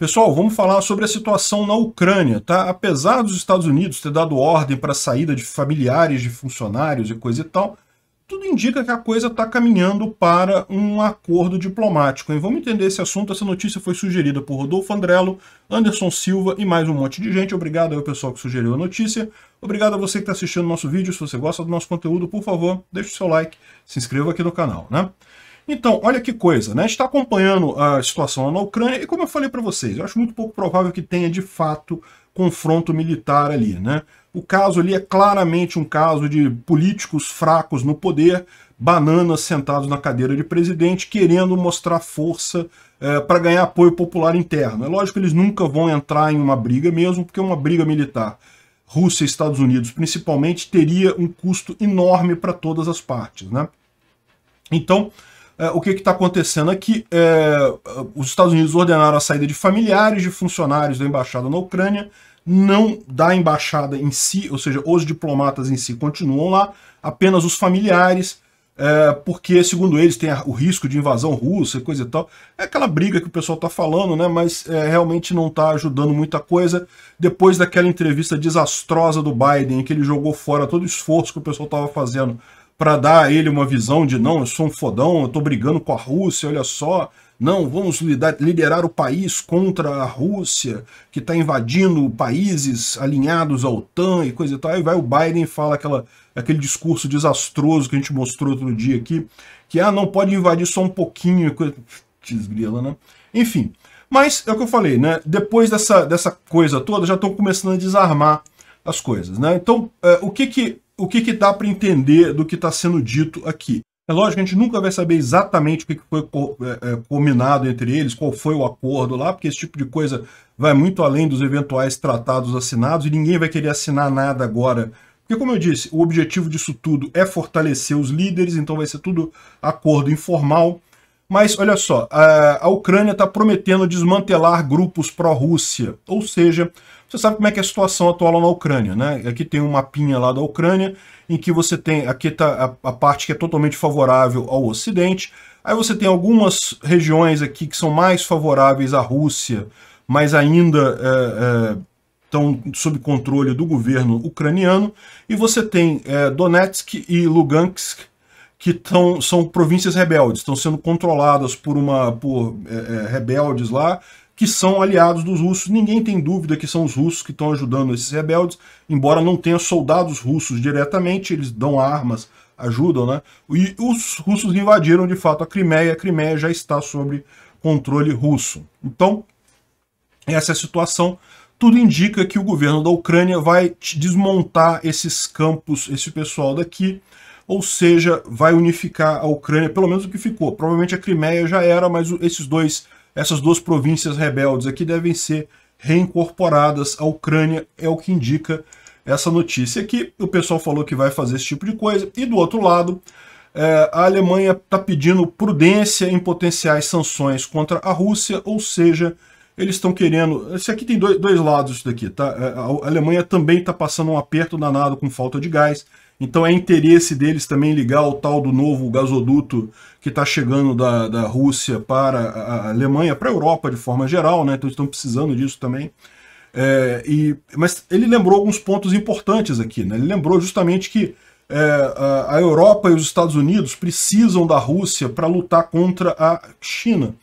Pessoal, vamos falar sobre a situação na Ucrânia, tá? Apesar dos Estados Unidos ter dado ordem para a saída de familiares de funcionários e coisa e tal, tudo indica que a coisa está caminhando para um acordo diplomático. Hein? Vamos entender esse assunto. Essa notícia foi sugerida por Rodolfo Andrello, Anderson Silva e mais um monte de gente. Obrigado ao pessoal que sugeriu a notícia. Obrigado a você que está assistindo nosso vídeo. Se você gosta do nosso conteúdo, por favor, deixe o seu like, se inscreva aqui no canal. né? Então, olha que coisa, né? Está acompanhando a situação na Ucrânia e como eu falei para vocês, eu acho muito pouco provável que tenha de fato confronto militar ali, né? O caso ali é claramente um caso de políticos fracos no poder, bananas sentados na cadeira de presidente, querendo mostrar força é, eh, para ganhar apoio popular interno. É lógico que eles nunca vão entrar em uma briga mesmo, porque uma briga militar, Rússia e Estados Unidos principalmente, teria um custo enorme para todas as partes, né? Então, é, o que está acontecendo aqui? É, os Estados Unidos ordenaram a saída de familiares de funcionários da embaixada na Ucrânia, não da embaixada em si, ou seja, os diplomatas em si continuam lá, apenas os familiares, é, porque, segundo eles, tem o risco de invasão russa e coisa e tal. É aquela briga que o pessoal está falando, né? Mas é, realmente não está ajudando muita coisa. Depois daquela entrevista desastrosa do Biden, em que ele jogou fora todo o esforço que o pessoal estava fazendo para dar a ele uma visão de não, eu sou um fodão, eu estou brigando com a Rússia, olha só, não, vamos liderar o país contra a Rússia, que está invadindo países alinhados à OTAN e coisa e tal. Aí vai o Biden e fala aquela, aquele discurso desastroso que a gente mostrou outro dia aqui, que ah, não pode invadir só um pouquinho, desgrila, né? Enfim, mas é o que eu falei, né? Depois dessa, dessa coisa toda, já estão começando a desarmar as coisas, né? Então, é, o que que o que, que dá para entender do que está sendo dito aqui. É lógico que a gente nunca vai saber exatamente o que foi é, é, combinado entre eles, qual foi o acordo lá, porque esse tipo de coisa vai muito além dos eventuais tratados assinados e ninguém vai querer assinar nada agora. Porque, como eu disse, o objetivo disso tudo é fortalecer os líderes, então vai ser tudo acordo informal. Mas olha só, a, Ucrânia está prometendo desmantelar grupos pró-Rússia, ou seja, você sabe como é que é a situação atual na Ucrânia, né? Aqui tem um mapinha lá da Ucrânia, em que você tem, aqui está a, a, parte que é totalmente favorável ao Ocidente, aí você tem algumas regiões aqui que são mais favoráveis à Rússia, mas ainda é, é, estão sob controle do governo ucraniano, e você tem é, Donetsk e Lugansk, que tão, são províncias rebeldes, estão sendo controladas por uma por é, é, rebeldes lá que são aliados dos russos. Ninguém tem dúvida que são os russos que estão ajudando esses rebeldes, embora não tenha soldados russos diretamente, eles dão armas, ajudam, né? E os russos invadiram de fato a Crimeia, a Crimeia já está sob controle russo. Então, essa é a situação. Tudo indica que o governo da Ucrânia vai desmontar esses campos, esse pessoal daqui, ou seja, vai unificar a Ucrânia, pelo menos o que ficou. Provavelmente a Crimeia já era, mas esses dois, essas duas províncias rebeldes aqui devem ser reincorporadas à Ucrânia, é o que indica essa notícia aqui. O pessoal falou que vai fazer esse tipo de coisa. E do outro lado, é, a Alemanha está pedindo prudência em potenciais sanções contra a Rússia, ou seja, eles estão querendo... Isso aqui tem dois, dois lados isso daqui, tá? É, a Alemanha também está passando um aperto danado com falta de gás, então é interesse deles também ligar o tal do novo gasoduto que está chegando da, da Rússia para a Alemanha, para a Europa de forma geral, né? Então estão precisando disso também. É, e, mas ele lembrou alguns pontos importantes aqui, né? Ele lembrou justamente que é, a Europa e os Estados Unidos precisam da Rússia para lutar contra a China.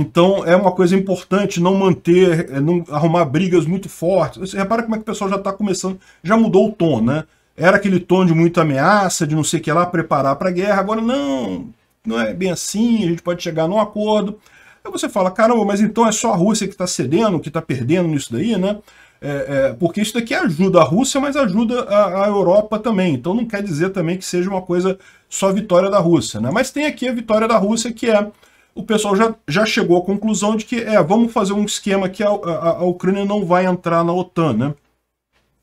Então é uma coisa importante não manter, é, não arrumar brigas muito fortes. Você repara como é que o pessoal já está começando, já mudou o tom, né? Era aquele tom de muita ameaça, de não sei o que lá, preparar para a guerra. Agora não, não é bem assim, a gente pode chegar num acordo. Aí você fala, caramba, mas então é só a Rússia que está cedendo, que está perdendo nisso daí, né? É, é, porque isso daqui ajuda a Rússia, mas ajuda a, a, Europa também. Então não quer dizer também que seja uma coisa só vitória da Rússia, né? Mas tem aqui a vitória da Rússia, que é o pessoal já, já chegou à conclusão de que é, vamos fazer um esquema que a, a, a Ucrânia não vai entrar na OTAN, né?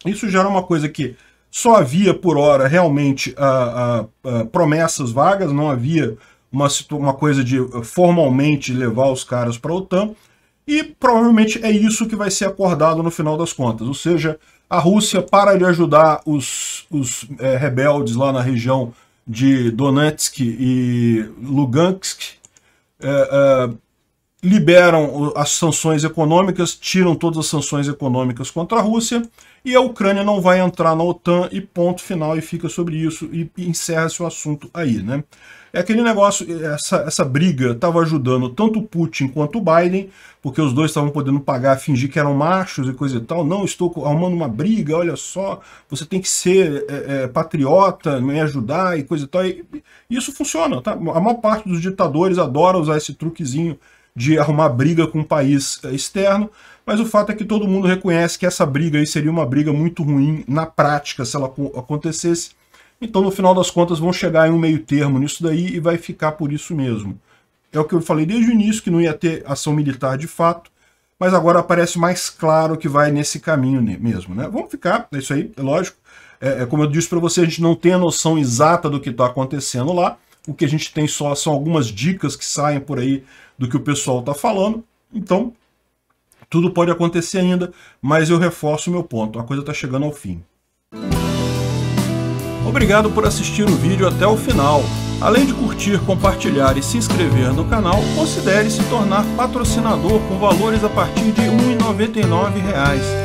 Isso já era uma coisa que só havia por hora realmente a, ah, ah, ah, promessas vagas, não havia uma, uma coisa de formalmente levar os caras para a OTAN, e provavelmente é isso que vai ser acordado no final das contas, ou seja, a Rússia para de ajudar os, os é, rebeldes lá na região de Donetsk e Lugansk, uh, liberam as sanções econômicas, tiram todas as sanções econômicas contra a Rússia, e a Ucrânia não vai entrar na OTAN, e ponto final, e fica sobre isso, e encerra-se o assunto aí, né? É aquele negócio, essa, essa briga estava ajudando tanto o Putin quanto o Biden, porque os dois estavam podendo pagar, fingir que eram machos e coisa e tal. Não, estou arrumando uma briga, olha só, você tem que ser é, é, patriota, me ajudar e coisa e tal. E, isso funciona, tá? A maior parte dos ditadores adora usar esse truquezinho de arrumar briga com um país eh, externo, mas o fato é que todo mundo reconhece que essa briga aí seria uma briga muito ruim na prática se ela acontecesse. Então, no final das contas, vão chegar em um meio termo nisso daí e vai ficar por isso mesmo. É o que eu falei desde o início, que não ia ter ação militar de fato, mas agora parece mais claro que vai nesse caminho mesmo. Né? Vamos ficar, é isso aí, é lógico. É, é como eu disse para você, a gente não tem a noção exata do que está acontecendo lá, o que a gente tem só são algumas dicas que saem por aí do que o pessoal está falando. Então, tudo pode acontecer ainda, mas eu reforço o meu ponto, a coisa está chegando ao fim. Obrigado por assistir o vídeo até o final. Além de curtir, compartilhar e se inscrever no canal, considere se tornar patrocinador com valores a partir de R$ 1,99